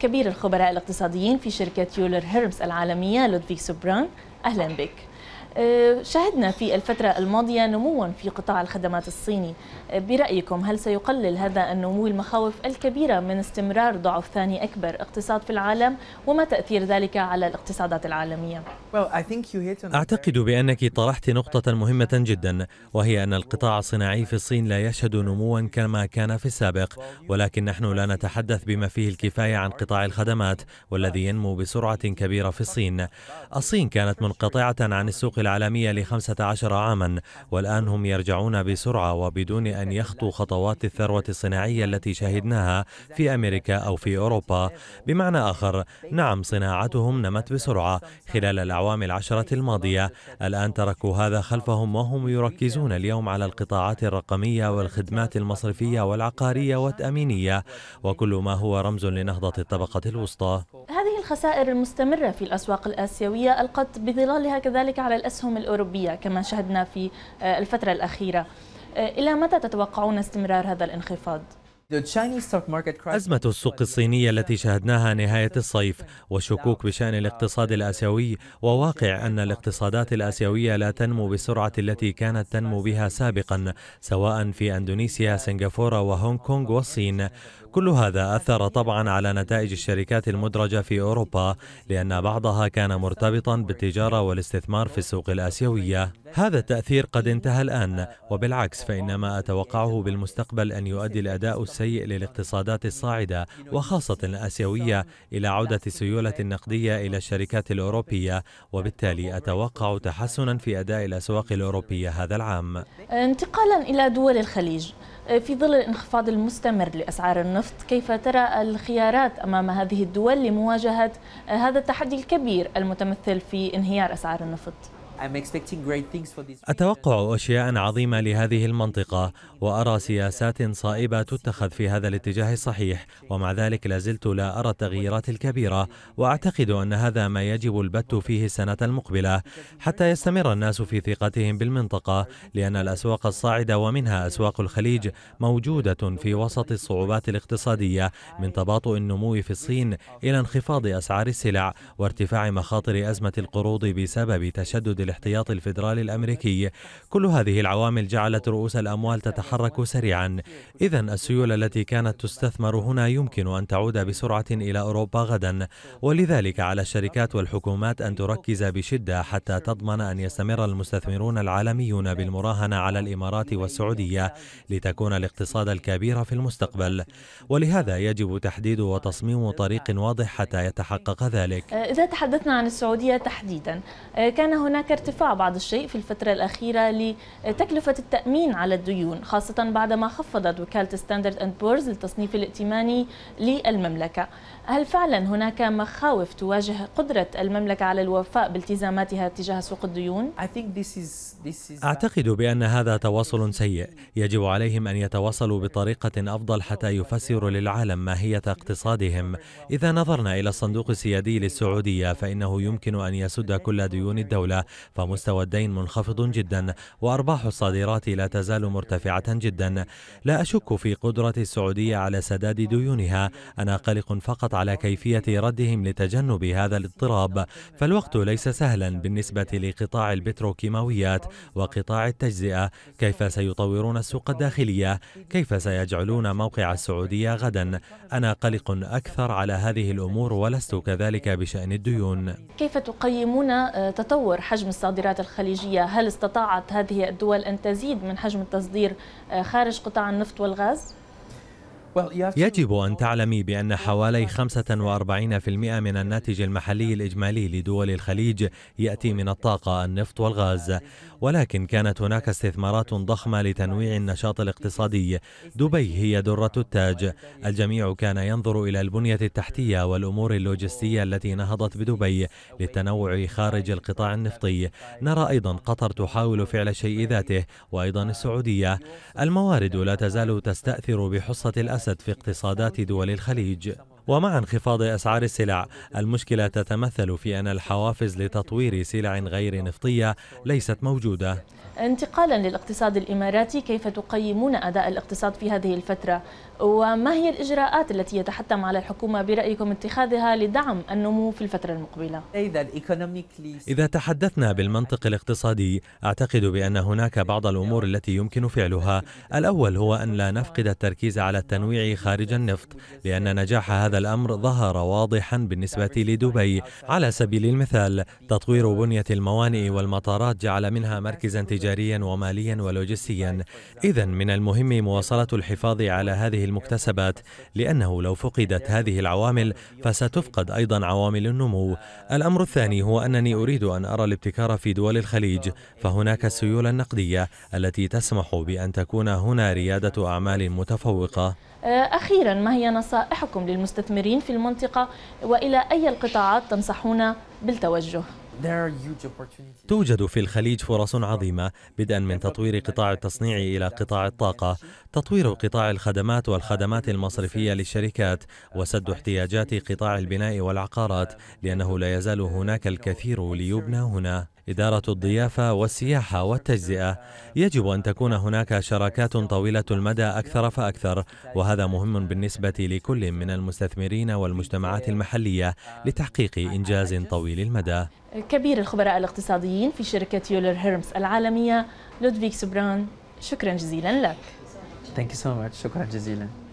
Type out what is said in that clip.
كبير الخبراء الاقتصاديين في شركة يولر هيربس العالمية لودفيك سوبران أهلا بك آه، شهدنا في الفترة الماضية نموا في قطاع الخدمات الصيني آه، برأيكم هل سيقلل هذا النمو المخاوف الكبيرة من استمرار ضعف ثاني أكبر اقتصاد في العالم وما تأثير ذلك على الاقتصادات العالمية؟ أعتقد بأنك طرحت نقطة مهمة جدا وهي أن القطاع الصناعي في الصين لا يشهد نموا كما كان في السابق ولكن نحن لا نتحدث بما فيه الكفاية عن قطاع الخدمات والذي ينمو بسرعة كبيرة في الصين الصين كانت منقطعة عن السوق العالمية لخمسة عشر عاما والآن هم يرجعون بسرعة وبدون أن يخطوا خطوات الثروة الصناعية التي شهدناها في أمريكا أو في أوروبا بمعنى آخر نعم صناعتهم نمت بسرعة خلال الأعوام العشرة الماضية الآن تركوا هذا خلفهم وهم يركزون اليوم على القطاعات الرقمية والخدمات المصرفية والعقارية والتأمينية وكل ما هو رمز لنهضة الطبقة الوسطى هذه الخسائر المستمرة في الأسواق الآسيوية ألقت بظلالها كذلك على الأسهم الأوروبية كما شهدنا في آه، الفترة الأخيرة آه، إلى متى تتوقعون استمرار هذا الانخفاض؟ أزمة السوق الصينية التي شهدناها نهاية الصيف وشكوك بشأن الاقتصاد الآسيوي وواقع أن الاقتصادات الآسيوية لا تنمو بالسرعة التي كانت تنمو بها سابقا سواء في أندونيسيا سنغافورة وهونغ كونغ والصين كل هذا أثر طبعا على نتائج الشركات المدرجة في أوروبا لأن بعضها كان مرتبطا بالتجارة والاستثمار في السوق الآسيوية هذا التأثير قد انتهى الآن وبالعكس فإنما أتوقعه بالمستقبل أن يؤدي الأداء سيء للاقتصادات الصاعدة وخاصة الآسيوية إلى عودة السيولة النقدية إلى الشركات الأوروبية وبالتالي أتوقع تحسنا في أداء الأسواق الأوروبية هذا العام انتقالا إلى دول الخليج في ظل الانخفاض المستمر لأسعار النفط كيف ترى الخيارات أمام هذه الدول لمواجهة هذا التحدي الكبير المتمثل في انهيار أسعار النفط؟ أتوقع أشياء عظيمة لهذه المنطقة وأرى سياسات صائبة تتخذ في هذا الاتجاه الصحيح ومع ذلك لازلت لا أرى التغييرات الكبيرة وأعتقد أن هذا ما يجب البت فيه السنة المقبلة حتى يستمر الناس في ثقتهم بالمنطقة لأن الأسواق الصاعدة ومنها أسواق الخليج موجودة في وسط الصعوبات الاقتصادية من تباطؤ النمو في الصين إلى انخفاض أسعار السلع وارتفاع مخاطر أزمة القروض بسبب تشدد الاحتياطي الفيدرالي الأمريكي كل هذه العوامل جعلت رؤوس الأموال تتحرك سريعا إذا السيولة التي كانت تستثمر هنا يمكن أن تعود بسرعة إلى أوروبا غدا ولذلك على الشركات والحكومات أن تركز بشدة حتى تضمن أن يستمر المستثمرون العالميون بالمراهنة على الإمارات والسعودية لتكون الاقتصاد الكبير في المستقبل ولهذا يجب تحديد وتصميم طريق واضح حتى يتحقق ذلك إذا تحدثنا عن السعودية تحديدا كان هناك ارتفاع بعض الشيء في الفترة الأخيرة لتكلفة التأمين على الديون خاصة بعدما خفضت وكالة ستاندرد أند بورز التصنيف الائتماني للمملكة هل فعلا هناك مخاوف تواجه قدرة المملكة على الوفاء بالتزاماتها تجاه سوق الديون؟ أعتقد بأن هذا تواصل سيء يجب عليهم أن يتواصلوا بطريقة أفضل حتى يفسروا للعالم ماهية اقتصادهم إذا نظرنا إلى الصندوق السيادي للسعودية فإنه يمكن أن يسد كل ديون الدولة فمستوى الدين منخفض جدا وأرباح الصادرات لا تزال مرتفعة جدا لا أشك في قدرة السعودية على سداد ديونها أنا قلق فقط على كيفية ردهم لتجنب هذا الاضطراب فالوقت ليس سهلا بالنسبة لقطاع البتروكيماويات وقطاع التجزئة كيف سيطورون السوق الداخلية كيف سيجعلون موقع السعودية غدا أنا قلق أكثر على هذه الأمور ولست كذلك بشأن الديون كيف تقيمون آه، تطور حجم الصادرات الخليجية هل استطاعت هذه الدول أن تزيد من حجم التصدير خارج قطاع النفط والغاز؟ يجب أن تعلمي بأن حوالي 45% من الناتج المحلي الإجمالي لدول الخليج يأتي من الطاقة النفط والغاز ولكن كانت هناك استثمارات ضخمة لتنويع النشاط الاقتصادي دبي هي درة التاج الجميع كان ينظر إلى البنية التحتية والأمور اللوجستية التي نهضت بدبي للتنوع خارج القطاع النفطي نرى أيضا قطر تحاول فعل شيء ذاته وأيضا السعودية الموارد لا تزال تستأثر بحصة الأسد الأسد في اقتصادات دول الخليج ومع انخفاض أسعار السلع المشكلة تتمثل في أن الحوافز لتطوير سلع غير نفطية ليست موجودة انتقالا للاقتصاد الإماراتي كيف تقيمون أداء الاقتصاد في هذه الفترة وما هي الإجراءات التي يتحتم على الحكومة برأيكم اتخاذها لدعم النمو في الفترة المقبلة إذا تحدثنا بالمنطق الاقتصادي أعتقد بأن هناك بعض الأمور التي يمكن فعلها الأول هو أن لا نفقد التركيز على التنويع خارج النفط لأن نجاح هذا الأمر ظهر واضحا بالنسبة لدبي على سبيل المثال تطوير بنية الموانئ والمطارات جعل منها مركزا تجاريا وماليا ولوجستيا إذا من المهم مواصلة الحفاظ على هذه المكتسبات لأنه لو فقدت هذه العوامل فستفقد أيضا عوامل النمو الأمر الثاني هو أنني أريد أن أرى الابتكار في دول الخليج فهناك السيولة النقدية التي تسمح بأن تكون هنا ريادة أعمال متفوقة أخيرا ما هي نصائحكم للمستثمرين المستثمرين في المنطقة وإلى أي القطاعات تنصحون بالتوجه؟ توجد في الخليج فرص عظيمة بدءا من تطوير قطاع التصنيع إلى قطاع الطاقة تطوير قطاع الخدمات والخدمات المصرفية للشركات وسد احتياجات قطاع البناء والعقارات لأنه لا يزال هناك الكثير ليبنى هنا إدارة الضيافة والسياحة والتجزئة يجب أن تكون هناك شراكات طويلة المدى أكثر فأكثر وهذا مهم بالنسبة لكل من المستثمرين والمجتمعات المحلية لتحقيق إنجاز طويل المدى كبير الخبراء الاقتصاديين في شركة يولر هيرمس العالمية لودفيك سبران شكرا جزيلا لك Thank you so much. شكرا جزيلا